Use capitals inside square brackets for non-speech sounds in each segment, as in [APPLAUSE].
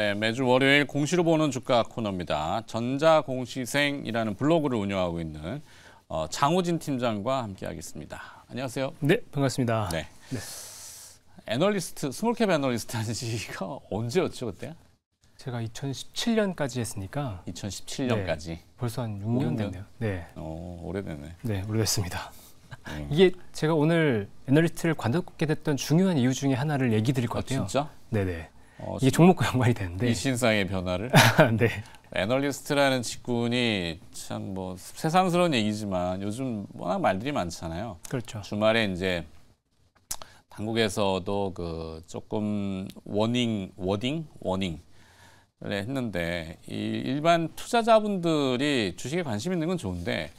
네, 매주 월요일 공시로 보는 주가 코너입니다. 전자공시생이라는 블로그를 운영하고 있는 어, 장호진 팀장과 함께하겠습니다. 안녕하세요. 네, 반갑습니다. 네. 네. 애널리스트, 스몰캡 애널리스트 하는 가 언제였죠, 그때? 제가 2017년까지 했으니까 2017년까지 네, 벌써 한 6년, 6년 됐네요. 네. 오, 어, 오래됐네. 네, 오래됐습니다. 음. 이게 제가 오늘 애널리스트를 관뒀게 됐던 중요한 이유 중에 하나를 얘기 드릴 것 아, 같아요. 아, 진짜? 네네. 네. 어, 이게 종목과 연관이 되는데 이 신상의 변화를 [LAUGHS] 아, 네. 애널리스트라는 직군이 참 뭐 세상스러운 얘기지만 요즘 워낙 말들이 많잖아요. 그렇죠. 주말에 이제 당국에서도 그 조금 워닝 워딩 워닝 을 했는데 이 일반 투자자분들이 주식에 관심 있는 건 좋은데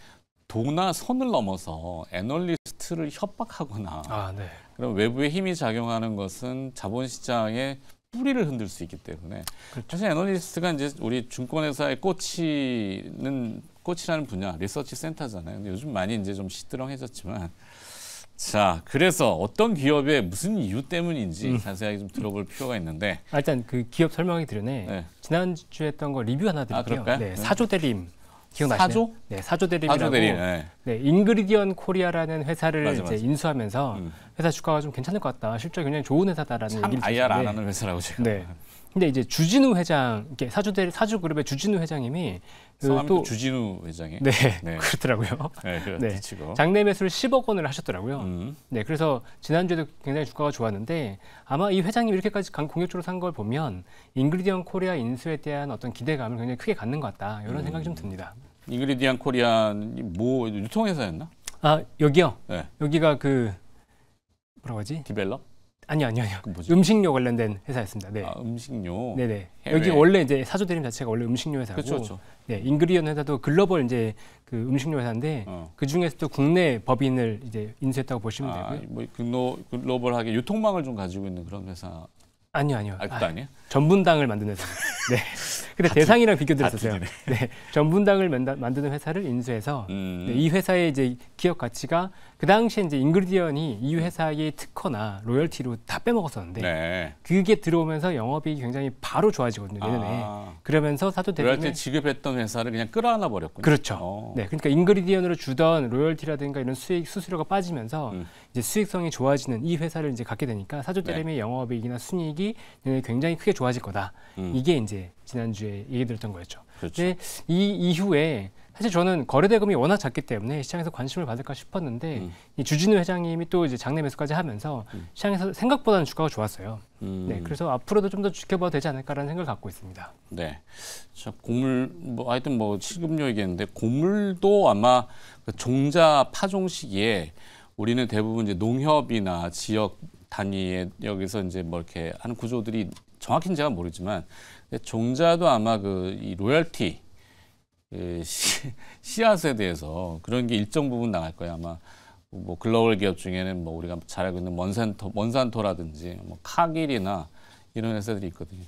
도나 선을 넘어서 애널리스트를 협박하거나 아, 네. 그런 외부의 힘이 작용하는 것은 자본시장에 뿌리를 흔들 수 있기 때문에 그렇죠. 사실 애널리스트가 이제 우리 증권회사의 꽃이는 꽃이라는 분야 리서치 센터잖아요. 근데 요즘 많이 이제 좀 시들렁해졌지만 자 그래서 어떤 기업의 무슨 이유 때문인지 음. 자세하게 좀 들어볼 필요가 있는데 아, 일단 그 기업 설명하기 전에 네. 지난주에 했던 거 리뷰 하나 드릴게요. 아, 까요 네, 음. 사조 대림 기억나시나요? 사조? 네, 사조 대립이라고. 사조 대립, 네. 네. 잉그리디언 코리아라는 회사를 맞아, 맞아. 인수하면서 음. 회사 주가가 좀 괜찮을 것 같다. 실적 굉장히 좋은 회사다라는 얘기를 IR 안 하는 회사라고 제가. 네. 근데 이제 주진우 회장, 이렇게 사주 대 사주 그룹의 주진우 회장님이 그또 주진우 회장이 네, 네. [LAUGHS] 그렇더라고요. 네, 네. 장례 매수를 10억 원을 하셨더라고요. 음. 네, 그래서 지난주에도 굉장히 주가가 좋았는데 아마 이 회장님 이렇게까지 강 공격적으로 산 걸 보면 인그리디언 코리아 인수에 대한 어떤 기대감을 굉장히 크게 갖는 것 같다 이런 음. 생각이 좀 음. 듭니다. 인그리디언 코리안 뭐 유통회사였나? 아 여기요. 네. 여기가 그 뭐라고 하지? 디벨롭? 아니요, 아니요, 아니요. 그 뭐지? 음식료 관련된 회사였습니다. 네. 아, 음식료. 네, 네. 여기 원래 이제 사조대림 자체가 원래 음식료 회사고. 그렇죠, 그렇죠. 네, 잉그리언 회사도 글로벌 이제 그 음식료 회사인데 어. 그 중에서도 국내 법인을 이제 인수했다고 보시면 아, 되고요. 뭐 글로, 글로벌하게 유통망을 좀 가지고 있는 그런 회사. 아니요, 아니요. 아, 그것 아, 니에요 전분당을 만드는 회사. 네. [LAUGHS] 근데 같 대상이랑 비교드렸었어요. 네. 전분당을 만드는 회사를 인수해서 음. 네, 이 회사의 이제 기업 가치가 그 당시에 이제 잉그리디언이 이 회사의 특허나 로열티로 다 빼먹었었는데 네. 그게 들어오면서 영업이 굉장히 바로 좋아지거든요. 아. 내년에. 아. 그러면서 사도 대리에 로열티 지급했던 회사를 그냥 끌어안아 버렸군요. 그렇죠. 어. 네, 그러니까 잉그리디언으로 주던 로열티라든가 이런 수익 수수료가 빠지면서 음. 이제 수익성이 좋아지는 이 회사를 이제 갖게 되니까 사조 대림의 네. 영업이익이나 순이익이 굉장히 크게 좋아질 거다. 음. 이게 이제 지난주에 얘기 드렸던 거였죠. 그렇죠. 이 이후에 사실 저는 거래대금이 워낙 작기 때문에 시장에서 관심을 받을까 싶었는데 음. 이 주진우 회장님이 또 이제 장례 매수까지 하면서 음. 시장에서 생각보다는 주가가 좋았어요. 음. 네, 그래서 앞으로도 좀 더 지켜봐도 되지 않을까라는 생각을 갖고 있습니다. 네, 자 곡물 뭐 하여튼 뭐시금요 얘기했는데 곡물도 아마 그 종자 파종 시기에 우리는 대부분 이제 농협이나 지역 단위에 여기서 이제 뭐 이렇게 하는 구조들이 정확히는 제가 모르지만 종자도 아마 그 이 로열티 씨, 예, 앗에 [LAUGHS] 대해서 그런 게 일정 부분 나갈 거예요. 아마 뭐 글로벌 기업 중에는 뭐 우리가 잘 알고 있는 먼산토, 먼산토라든지 뭐 카길이나 이런 회사들이 있거든요.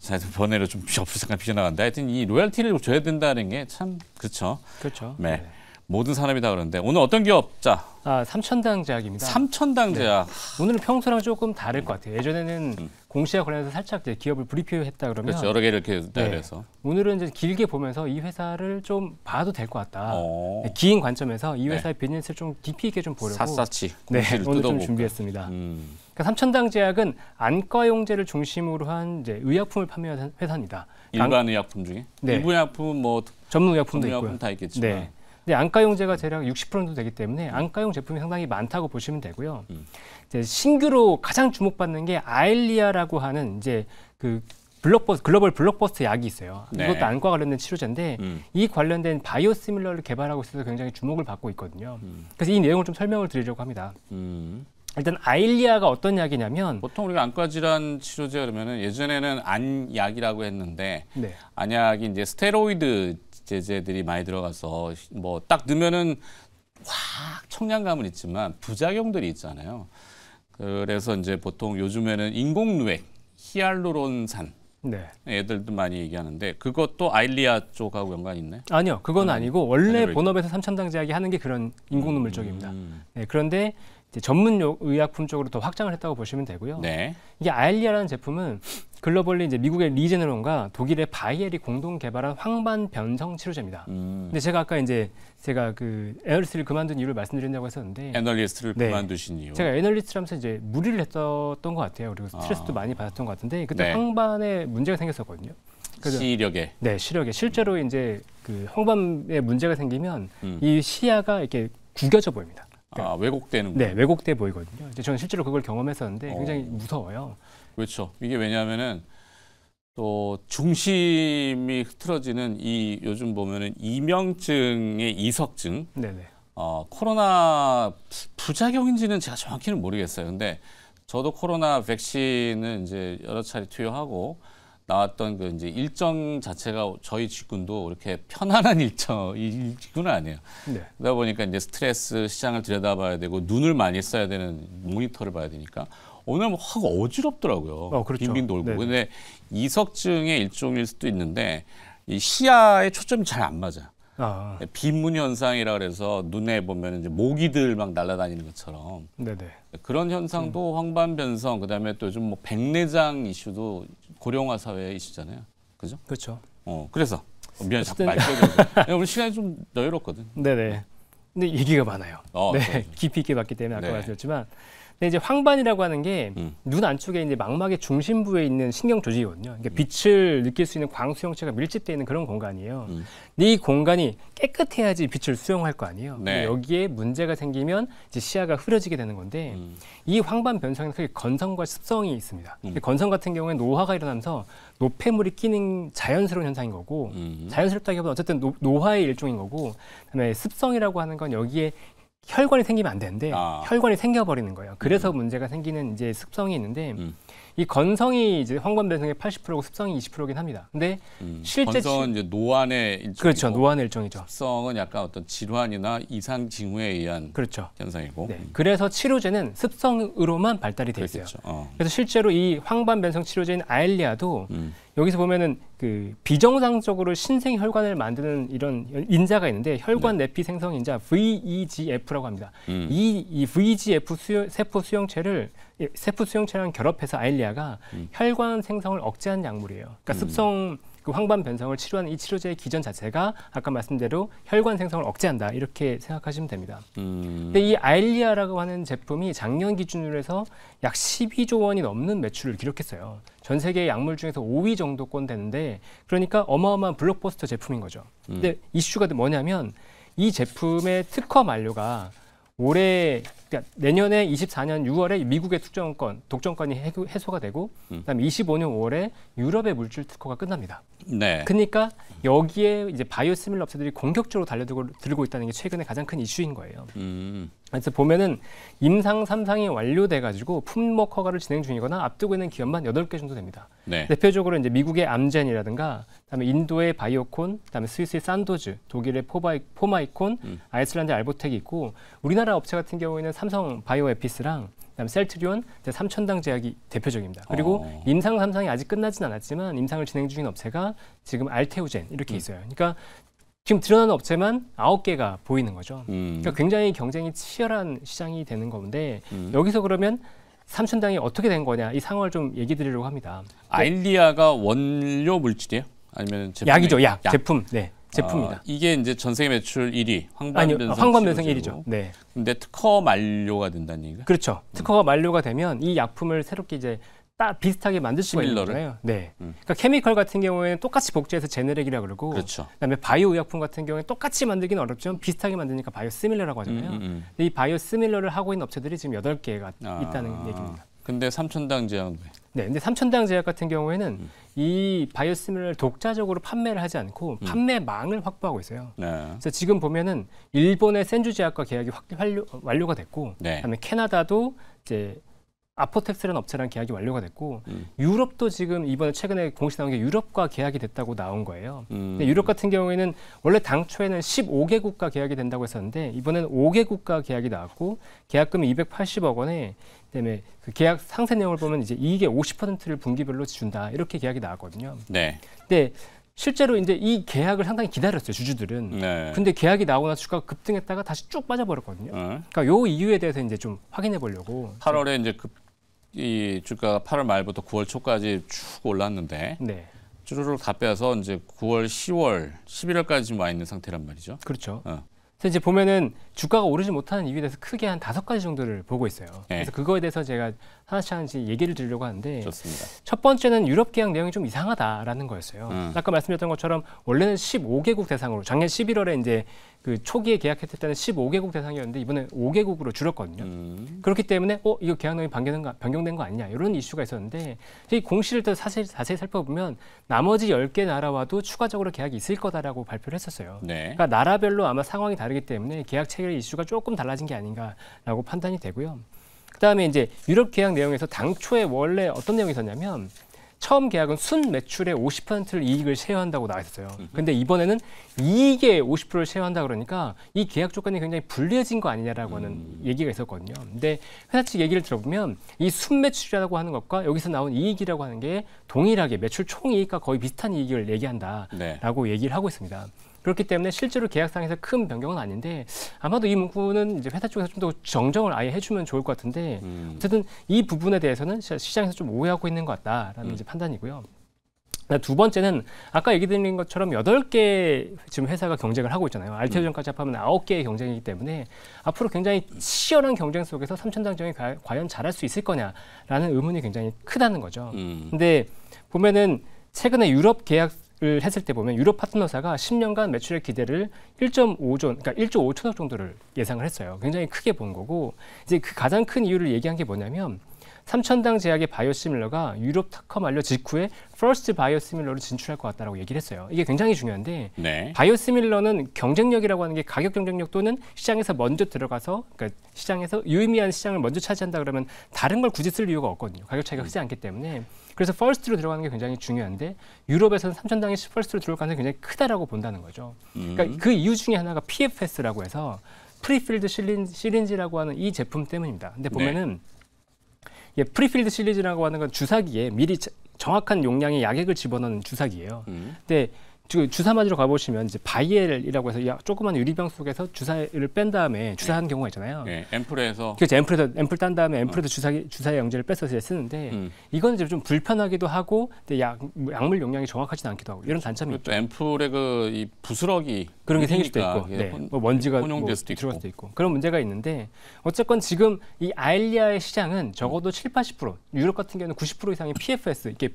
자, 번외로 좀 [LAUGHS] 옆으로 잠깐 비어나간다. 하여튼 이 로열티를 줘야 된다는 게 참 그렇죠. 그렇죠. 네. 네. 모든 산업이다 그런데 오늘 어떤 기업자? 아 삼천당 제약입니다. 삼천당 네. 제약. 네. 오늘은 평소랑 조금 다를 것 같아요. 예전에는 음. 공시와 관련해서 살짝 이제 기업을 브리핑했다 그러면 그렇죠. 여러 개를 이렇게 네. 그래서 오늘은 이제 길게 보면서 이 회사를 좀 봐도 될 것 같다. 어. 네, 긴 관점에서 이 네. 회사의 네. 비즈니스를 좀 깊이 있게 좀 보려고 샅샅이 네, 오늘 뜯어볼까? 좀 준비했습니다. 음. 그러니까 삼천당 제약은 안과용제를 중심으로 한 이제 의약품을 판매하는 회사입니다. 일반 의약품 중에? 네. 일부 의약품 뭐 전문 의약품도 전문 의약품 있고요. 다 있겠지만. 네. 근데 안가용제가 대략 60% 정도 되기 때문에 안가용 제품이 상당히 많다고 보시면 되고요. 음. 이제 신규로 가장 주목받는 게 아일리아라고 하는 이제 그 블록버스 글로벌 블록버스터 약이 있어요. 네. 이것도 안과 관련된 치료제인데 음. 이 관련된 바이오 시밀러를 개발하고 있어서 굉장히 주목을 받고 있거든요. 음. 그래서 이 내용을 좀 설명을 드리려고 합니다. 음. 일단 아일리아가 어떤 약이냐면 보통 우리가 안과 질환 치료제 그러면은 예전에는 안약이라고 했는데 네. 안약이 이제 스테로이드 제재들이 많이 들어가서 뭐 딱 넣으면은 확 청량감은 있지만 부작용들이 있잖아요. 그래서 이제 보통 요즘에는 인공누액, 히알루론산 네. 애들도 많이 얘기하는데 그것도 아일리아 쪽하고 연관이 있나요? 아니요. 그건 음, 아니고 원래 아니, 본업에서 삼천당 제약이 하는 게 그런 인공눈물 음, 음, 쪽입니다. 음. 네, 그런데 전문 의약품 쪽으로 더 확장을 했다고 보시면 되고요. 네. 이게 아일리아라는 제품은 글로벌리 이제 미국의 리제너론과 독일의 바이엘이 공동 개발한 황반 변성 치료제입니다. 음. 근데 제가 아까 이제 제가 그 애널리스트를 그만둔 이유를 말씀드린다고 했었는데 애널리스트를 네. 그만두신 이유 제가 애널리스트라면서 이제 무리를 했었던 것 같아요. 그리고 스트레스도 아. 많이 받았던 것 같은데 그때 네. 황반에 문제가 생겼었거든요. 그래서, 시력에 네 시력에 실제로 음. 이제 그 황반에 문제가 생기면 음. 이 시야가 이렇게 구겨져 보입니다. 그러니까, 아 왜곡되는 네 왜곡돼 보이거든요. 이제 저는 실제로 그걸 경험했었는데 어. 굉장히 무서워요. 그렇죠. 이게 왜냐하면은 또 중심이 흐트러지는 이 요즘 보면은 이명증의 이석증, 네네. 어, 코로나 부작용인지는 제가 정확히는 모르겠어요. 근데 저도 코로나 백신은 이제 여러 차례 투여하고 나왔던 그 이제 일정 자체가 저희 직군도 이렇게 편안한 [LAUGHS] 일정 일직은 아니에요. 네. 그러다 보니까 이제 스트레스 시장을 들여다봐야 되고 눈을 많이 써야 되는 모니터를 봐야 되니까 오늘 뭐 확 어지럽더라고요. 어, 그렇죠. 빙빙 돌고. 네. 근데 이석증의 일종일 수도 있는데 이 시야의 초점이 잘 안 맞아. 아. 빈문 현상이라 그래서 눈에 보면 이제 모기들 막 날아다니는 것처럼 네네. 그런 현상도 음. 황반 변성 그다음에 또 요즘 뭐 백내장 이슈도 고령화 사회 이슈잖아요. 그죠? 그렇죠. 어 그래서 미안 자꾸 말게 [LAUGHS] 오늘 시간이 좀 여유롭거든. 네네. 근데 얘기가 많아요. 어, 네 깊이 있게 봤기 때문에 아까 네. 말씀드렸지만 근데 이제 황반이라고 하는 게눈 음. 안쪽에 이제 망막의 중심부에 있는 신경 조직이거든요. 그러니까 음. 빛을 느낄 수 있는 광수형체가 밀집되어 있는 그런 공간이에요. 음. 근데 이 공간이 깨끗해야지 빛을 수용할 거 아니에요. 네. 여기에 문제가 생기면 이제 시야가 흐려지게 되는 건데 음. 이 황반 변성에는 크게 건성과 습성이 있습니다. 음. 건성 같은 경우에 노화가 일어나면서 노폐물이 끼는 자연스러운 현상인 거고 음. 자연스럽다기보다 어쨌든 노, 노화의 일종인 거고 그다음에 습성이라고 하는 건 여기에 혈관이 생기면 안 되는데 아. 혈관이 생겨버리는 거예요. 그래서 음. 문제가 생기는 이제 습성이 있는데 음. 이 건성이 이제 황반변성의 80%고 습성이 20%긴 합니다. 근데 음. 실제 건성은 치... 이제 노안의 일종이고 그렇죠. 노안의 일종이죠. 습성은 약간 어떤 질환이나 이상 징후에 의한 그렇죠. 현상이고. 네. 음. 그래서 치료제는 습성으로만 발달이 돼 있어요. 어. 그래서 실제로 이 황반변성 치료제인 아일리아도 음. 여기서 보면은 그 비정상적으로 신생 혈관을 만드는 이런 인자가 있는데 혈관 네. 내피 생성 인자 VEGF라고 합니다. 음. 이, 이 VEGF 수요, 세포 수용체를 예, 세포 수용체랑 결합해서 아일리아가 음. 혈관 생성을 억제한 약물이에요. 그러니까 음. 습성 그 황반 변성을 치료하는 이 치료제의 기전 자체가 아까 말씀대로 혈관 생성을 억제한다 이렇게 생각하시면 됩니다. 음. 근데 이 아일리아라고 하는 제품이 작년 기준으로 해서 약 12조 원이 넘는 매출을 기록했어요. 전 세계 약물 중에서 5위 정도권 되는데 그러니까 어마어마한 블록버스터 제품인 거죠. 음. 근데 이슈가 뭐냐면 이 제품의 특허 만료가 올해 그러니까 내년에 24년 6월에 미국의 특정권 독점권이 해소가 되고 음. 그다음에 25년 5월에 유럽의 물질 특허가 끝납니다. 네. 그러니까 여기에 이제 바이오 스밀러 업체들이 공격적으로 달려들고 들고 있다는 게 최근에 가장 큰 이슈인 거예요. 음. 그래서 보면은 임상 삼상이 완료돼 가지고 품목 허가를 진행 중이거나 앞두고 있는 기업만 여덟 개 정도 됩니다. 네. 대표적으로 이제 미국의 암젠이라든가 그다음에 인도의 바이오콘, 그다음에 스위스의 산도즈, 독일의 포바이, 포마이콘, 음. 아이슬란드 알보텍이 있고 우리나라 업체 같은 경우에는 삼성 바이오에피스랑 그다음 셀트리온, 삼천당 제약이 대표적입니다. 그리고 어. 임상 삼상이 아직 끝나진 않았지만 임상을 진행 중인 업체가 지금 알테오젠 이렇게 음. 있어요. 그러니까 지금 드러나는 업체만 아홉 개가 보이는 거죠. 음. 그러니까 굉장히 경쟁이 치열한 시장이 되는 건데 음. 여기서 그러면 삼천당이 어떻게 된 거냐 이 상황을 좀 얘기 드리려고 합니다. 아일리아가 원료 물질이에요? 아니면 제품 약이죠, 약, 약. 제품. 네. 제품이다. 아, 이게 이제 전 세계 매출 1위 황반 황반변성 1위죠. 네. 근데 특허 만료가 된다는 얘기가? 그렇죠. 음. 특허가 만료가 되면 이 약품을 새롭게 이제 따, 비슷하게 만들 수가 있는 거예요. 네. 음. 그러니까 케미컬 같은 경우에는 똑같이 복제해서 제네릭이라 그러고 그렇죠. 그다음에 바이오 의약품 같은 경우에 똑같이 만들기는 어렵지만 비슷하게 만드니까 바이오 스밀러라고 하잖아요. 음, 음, 음, 근데 이 바이오 스밀러를 하고 있는 업체들이 지금 여 개가 아, 있다는 얘기입니다. 근데 삼천당 제한 네, 근데 삼천당 제약 같은 경우에는 음. 이바이오스밀를 독자적으로 판매를 하지 않고 음. 판매망을 확보하고 있어요. 네. 그래서 지금 보면은 일본의 센주 제약과 계약이 확, 어, 완료, 가 됐고, 네. 그다음에 캐나다도 이제 아포텍스라는 업체랑 계약이 완료가 됐고 음. 유럽도 지금 이번에 최근에 공식 나온 게 유럽과 계약이 됐다고 나온 거예요. 음. 근데 유럽 같은 경우에는 원래 당초에는 15개국과 계약이 된다고 했었는데 이번에는 5개국과 계약이 나왔고 계약금이 280억 원에 그다음에 그 계약 상세 내용을 보면 이제 이익의 50%를 분기별로 준다 이렇게 계약이 나왔거든요. 네. 근데 실제로 이제 이 계약을 상당히 기다렸어요 주주들은. 네. 근데 계약이 나오고 나서 주가가 급등했다가 다시 쭉 빠져버렸거든요. 어. 그러니까 요 이유에 대해서 이제 좀 확인해 보려고. 8월에 이제 급이 주가가 8월 말부터 9월 초까지 쭉 올랐는데 네. 주르륵 다 빼서 이제 9월, 10월, 11월까지 지와 있는 상태란 말이죠. 그렇죠. 어. 그래서 이제 보면은 주가가 오르지 못하는 이유에 대해서 크게 한 다섯 가지 정도를 보고 있어요. 네. 그래서 그거에 대해서 제가 하나씩 하나씩 얘기를 드리려고 하는데 좋습니다. 첫 번째는 유럽 계약 내용이 좀 이상하다라는 거였어요. 음. 아까 말씀드렸던 것처럼 원래는 15개국 대상으로 작년 11월에 이제 그 초기에 계약했을 때는 15개국 대상이었는데 이번에 5개국으로 줄었거든요 음. 그렇기 때문에 어 이거 계약 내용이 변경된 거, 아니냐 이런 이슈가 있었는데 이 공시를 또 사실 자세히 살펴보면 나머지 10개 나라와도 추가적으로 계약이 있을 거다라고 발표를 했었어요. 네. 그러니까 나라별로 아마 상황이 다르기 때문에 계약 체결 이슈가 조금 달라진 게 아닌가라고 판단이 되고요. 그다음에 이제 유럽 계약 내용에서 당초에 원래 어떤 내용이 있었냐면 처음 계약은 순 매출의 50%를 이익을 쉐어한다고 나와 있었어요. 근데 이번에는 이익의 50%를 쉐어한다 그러니까 이 계약 조건이 굉장히 불리해진 거 아니냐라고 하는 음. 얘기가 있었거든요. 근데 회사 측 얘기를 들어보면 이 순 매출이라고 하는 것과 여기서 나온 이익이라고 하는 게 동일하게 매출 총 이익과 거의 비슷한 이익을 얘기한다라고 네. 얘기를 하고 있습니다. 그렇기 때문에 실제로 계약상에서 큰 변경은 아닌데 아마도 이 문구는 이제 회사 쪽에서 좀 더 정정을 아예 해주면 좋을 것 같은데 음. 어쨌든 이 부분에 대해서는 시장에서 좀 오해하고 있는 것 같다라는 음. 이제 판단이고요. 두 번째는 아까 얘기 드린 것처럼 여덟 개 지금 회사가 경쟁을 하고 있잖아요. 알테오전까지 합하면 아홉 개의 경쟁이기 때문에 앞으로 굉장히 치열한 경쟁 속에서 삼천당정이 과연 잘할 수 있을 거냐라는 의문이 굉장히 크다는 거죠. 음. 근데 보면은 최근에 유럽 계약 을 했을 때 보면 유럽 파트너사가 10년간 매출액 기대를 1.5조, 그러니까 1조 5천억 정도를 예상을 했어요. 굉장히 크게 본 거고 이제 그 가장 큰 이유를 얘기한 게 뭐냐면 삼천당 제약의 바이오시밀러가 유럽 특허 만료 직후에 퍼스트 바이오시밀러로 진출할 것 같다라고 얘기를 했어요. 이게 굉장히 중요한데 네. 바이오시밀러는 경쟁력이라고 하는 게 가격 경쟁력 또는 시장에서 먼저 들어가서 그러니까 시장에서 유의미한 시장을 먼저 차지한다 그러면 다른 걸 굳이 쓸 이유가 없거든요. 가격 차이가 음. 크지 않기 때문에 그래서 퍼스트로 들어가는 게 굉장히 중요한데 유럽에서는 삼천당이 퍼스트로 들어올 가능성이 굉장히 크다라고 본다는 거죠. 그러니까 음. 그러니까 그 이유 중에 하나가 PFS라고 해서 프리필드 시린지, 라고 하는 이 제품 때문입니다. 근데 네. 보면은 네. 프리필드 시리지라고 하는 건 주사기에 미리 정확한 용량의 약액을 집어넣는 주사기예요. 음. 근데 주사 맞으러 가보시면 이제 바이엘이라고 해서 조그만 유리병 속에서 주사를 뺀 다음에 주사하는 네. 경우가 있잖아요. 네, 앰플에서. 그렇죠. 앰플에서 앰플 딴 다음에 어. 앰플에서 어. 주사 주사의 영제를 빼서 쓰는데 음. 이건 이제 좀 불편하기도 하고 근데 약 약물 용량이 정확하지 않기도 하고 이런 그렇죠. 단점이 있죠. 또앰플의 그이 부스러기 그런 게 생길 수도 있고, 예, 네. 혼, 뭐 먼지가 혼용될 뭐 수도 들어갈 수도 있고 그런 문제가 있는데 어쨌건 지금 이 아일리아의 시장은 적어도 음. 7, 80% 유럽 같은 경우는 90% 이상이 PFS 이게 렇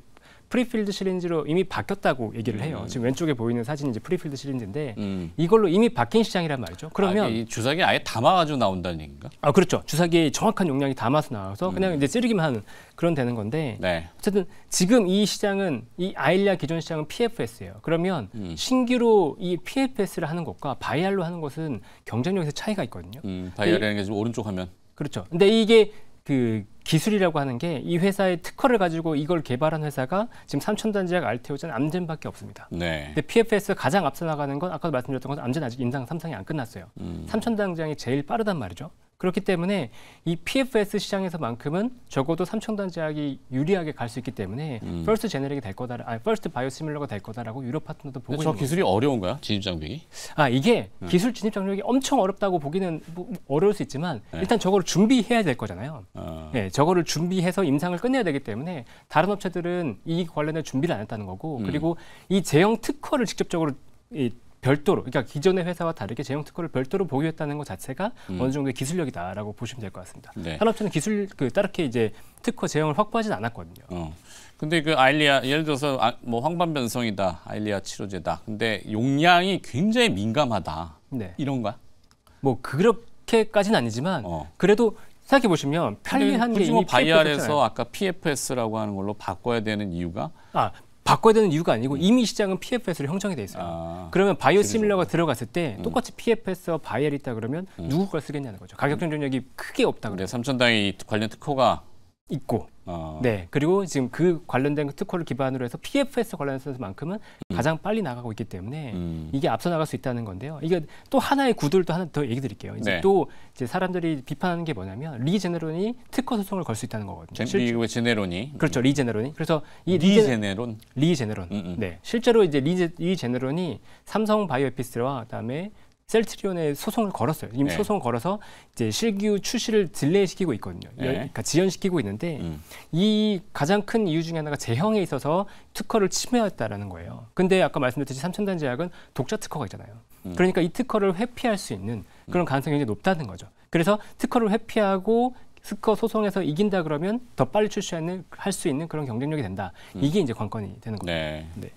프리필드 시린지로 이미 바뀌었다고 얘기를 해요. 음. 지금 왼쪽에 보이는 사진이 이제 프리필드 시린지인데 음. 이걸로 이미 바뀐 시장이란 말이죠. 아, 그러면 아, 이 주사기 아예 담아가지고 나온다는 얘기인가? 아 그렇죠. 주사기에 정확한 용량이 담아서 나와서 음. 그냥 이제 찌르기만 하는 그런 되는 건데 네. 어쨌든 지금 이 시장은 이 아일리아 기존 시장은 PFS예요. 그러면 음. 신규로 이 PFS를 하는 것과 바이알로 하는 것은 경쟁력에서 차이가 있거든요. 음, 그 바이알이라는 게 지금 오른쪽 하면 그렇죠. 근데 이게 그 기술이라고 하는 게 이 회사의 특허를 가지고 이걸 개발한 회사가 지금 삼천단지약 알테오젠 암젠밖에 없습니다. 네. 근데 PFS 가장 가 앞서 나가는 건 아까도 말씀드렸던 건 암젠 아직 임상 삼상이안 끝났어요. 음. 삼천단지약이 제일 빠르단 말이죠. 그렇기 때문에 이 PFS 시장에서만큼은 적어도 삼청단제약이 유리하게 갈 수 있기 때문에 음. 퍼스트 제네릭이 될 거다, 아니 퍼스트 바이오시밀러가 될 거다라고 유럽 파트너도 보고 있는 저 기술이 거 어려운가요? 진입 장벽이? 아 이게 네. 기술 진입 장벽이 엄청 어렵다고 보기는 뭐 어려울 수 있지만 네. 일단 저거를 준비해야 될 거잖아요. 어. 네, 저거를 준비해서 임상을 끝내야 되기 때문에 다른 업체들은 이 관련된 준비를 안 했다는 거고 음. 그리고 이 제형 특허를 직접적으로 이 별도로 그러니까 기존의 회사와 다르게 재형 특허를 별도로 보유했다는 것 자체가 음. 어느 정도의 기술력이다라고 보시면 될 것 같습니다. 네. 산업처는 기술 그 따르게 이제 특허 제형을 확보하지는 않았거든요. 어. 근데 그 아일리아 예를 들어서 아, 뭐 황반 변성이다. 아일리아 치료제다. 근데 용량이 굉장히 민감하다. 네. 이런 가뭐 그렇게까지는 아니지만 어. 그래도 생각해 보시면 편리한 게 이미 바이알에서 아까 PFS라고 하는 걸로 바꿔야 되는 이유가 아 바꿔야 되는 이유가 아니고 음. 이미 시장은 PFS로 형성이 돼 있어요. 아, 그러면 바이오 시밀러가 들어갔을 때 음. 똑같이 PFS와 바이엘 있다 그러면 음. 누구 걸 쓰겠냐는 거죠. 가격 음. 경쟁력이 크게 없다 그래요. 네, 삼천당이 관련 특허가 있고 어. 네 그리고 지금 그 관련된 그 특허를 기반으로 해서 PFS 관련해서만큼은 음. 가장 빨리 나가고 있기 때문에 음. 이게 앞서 나갈 수 있다는 건데요. 이게 또 하나의 구도를또 하나 더 얘기 드릴게요. 이제 네. 또 이제 사람들이 비판하는 게 뭐냐면 리제네론이 특허 소송을 걸 수 있다는 거거든요. 제, 미 제네론이 그렇죠 음. 리제네론이 그래서 이 리제네론 리제네론 음, 음, 네 실제로 이제 리제, 리제네론이 삼성 바이오피스와 그다음에 셀트리온에 소송을 걸었어요. 이미 네. 소송을 걸어서 이제 실기후 출시를 딜레이시키고 있거든요. 예, 네. 그러니까 지연시키고 있는데 음. 이 가장 큰 이유 중에 하나가 제형에 있어서 특허를 침해했다라는 거예요. 근데 아까 말씀드렸듯이 삼천단제 약은 독자 특허가 있잖아요. 음. 그러니까 이 특허를 회피할 수 있는 그런 음. 가능성이 굉장히 높다는 거죠. 그래서 특허를 회피하고 특허 소송에서 이긴다 그러면 더 빨리 출시하는 할 수 있는 그런 경쟁력이 된다. 음. 이게 이제 관건이 되는 거죠. 네. 네.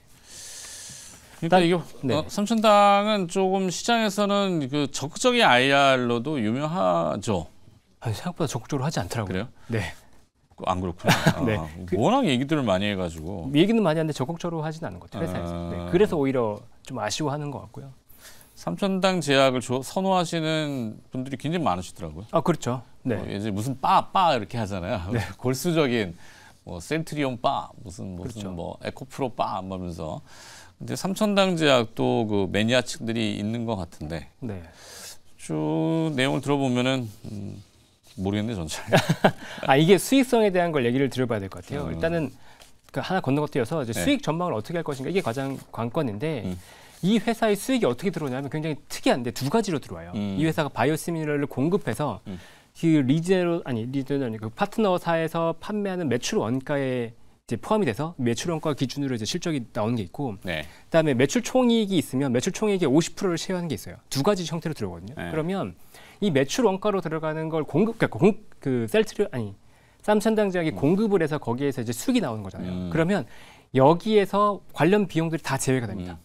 그러니까, 이게 네. 어, 삼천당은 조금 시장에서는 그 적극적인 IR로도 유명하죠. 아니, 생각보다 적극적으로 하지 않더라고요. 그래요? 네. 그 안 그렇구나. [LAUGHS] 네. 아, 그 워낙 얘기들을 많이 해가지고. 얘기는 많이 하는데 적극적으로 하진 않은 것 같아요. 회사에서. 네. 아... 네. 그래서 오히려 좀 아쉬워하는 것 같고요. 삼천당 제약을 선호하시는 분들이 굉장히 많으시더라고요. 아 그렇죠. 네. 뭐 예전에 무슨 빠빠 빠 이렇게 하잖아요. 네. [LAUGHS] 골수적인 뭐 센트리온 빠 무슨 무슨 그렇죠. 뭐 에코프로 바 뭐 하면서 근데 삼천당 제약도 그 매니아층들이 있는 것 같은데 네. 쭉 내용을 들어보면은 음, 모르겠네 전 잘. [LAUGHS] 아 이게 수익성에 대한 걸 얘기를 드려봐야 될 것 같아요. 음. 일단은 그 하나 건너뛰어서 이제 네. 수익 전망을 어떻게 할 것인가 이게 가장 관건인데 음. 이 회사의 수익이 어떻게 들어오냐면 굉장히 특이한데 두 가지로 들어와요. 음. 이 회사가 바이오시밀러를 공급해서 음. 그 리제로 아니 리제로 아니 그 파트너사에서 판매하는 매출 원가에 이제 포함이 돼서 매출원가 기준으로 이제 실적이 나오는 게 있고 네. 그다음에 매출 총이익이 있으면 매출 총이익의 50%를 채우는 게 있어요. 두 가지 형태로 들어오거든요. 네. 그러면 이 매출 원가로 들어가는 걸 공급 그러니까 공, 그 셀트리 아니 쌈천당장이 음. 공급을 해서 거기에서 이제 수익이 나오는 거잖아요. 음. 그러면 여기에서 관련 비용들이 다 제외가 됩니다. 음.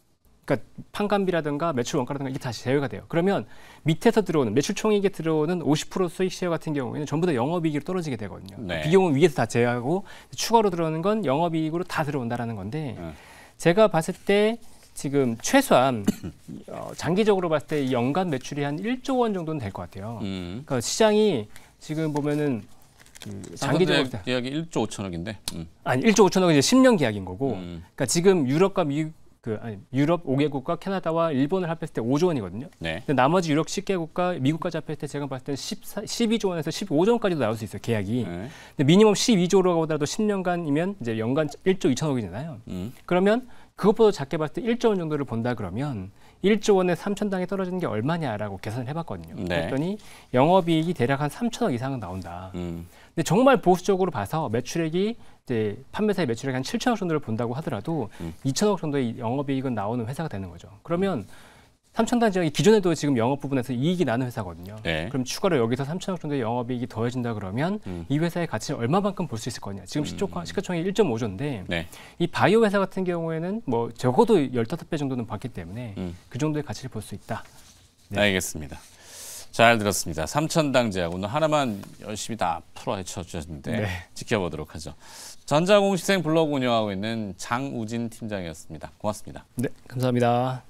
그러니까 판관비라든가 매출 원가라든가 이게 다시 제외가 돼요. 그러면 밑에서 들어오는 매출 총액에 들어오는 50% 수익 시어 같은 경우에는 전부 다 영업이익으로 떨어지게 되거든요. 네. 비용은 위에서 다 제외하고 추가로 들어오는 건 영업이익으로 다 들어온다라는 건데 음. 제가 봤을 때 지금 최소한 [LAUGHS] 어, 장기적으로 봤을 때 연간 매출이 한 1조 원 정도는 될 것 같아요. 음. 그러니까 시장이 지금 보면은 그 장기적으로 계약이 1조 5천억인데 음. 아니 1조 5천억은 이제 10년 계약인 거고 음. 그러니까 지금 유럽과 미국 그 아니 유럽 5개국과 캐나다와 일본을 합했을 때 5조 원이거든요. 네. 근데 나머지 유럽 10개국과 미국까지 합했을 때 제가 봤을 때1 12조 원에서 15조 원까지도 나올 수 있어요 계약이. 네. 근데 미니멈 12조라고 하더라도 10년간이면 이제 연간 1조 2천억이잖아요. 음. 그러면 그것보다 작게 봤을 때 1조 원 정도를 본다 그러면 1조 원에 3천 당이 떨어지는 게 얼마냐라고 계산을 해봤거든요. 네. 그랬더니 영업이익이 대략 한 3천억 이상은 나온다. 음. 근데 정말 보수적으로 봐서 매출액이 이제 판매사의 매출액 한 7천억 정도를 본다고 하더라도 음. 2천억 정도의 영업이익은 나오는 회사가 되는 거죠. 그러면 음. 삼천단 지 기존에도 지금 영업 부분에서 이익이 나는 회사거든요. 네. 그럼 추가로 여기서 삼천억 정도의 영업이익이 더해진다 그러면 음. 이 회사의 가치를 얼마만큼 볼 수 있을 거냐. 지금 음. 시가 시가총액 1.5조인데 네. 이 바이오 회사 같은 경우에는 뭐 적어도 열다섯 배 정도는 받기 때문에 음. 그 정도의 가치를 볼 수 있다. 네. 알겠습니다. 잘 들었습니다. 삼천당제하고 오늘 하나만 열심히 다 풀어 헤쳐주셨는데 네. 지켜보도록 하죠. 전자공시생 블로그 운영하고 있는 장우진 팀장이었습니다. 고맙습니다. 네, 감사합니다.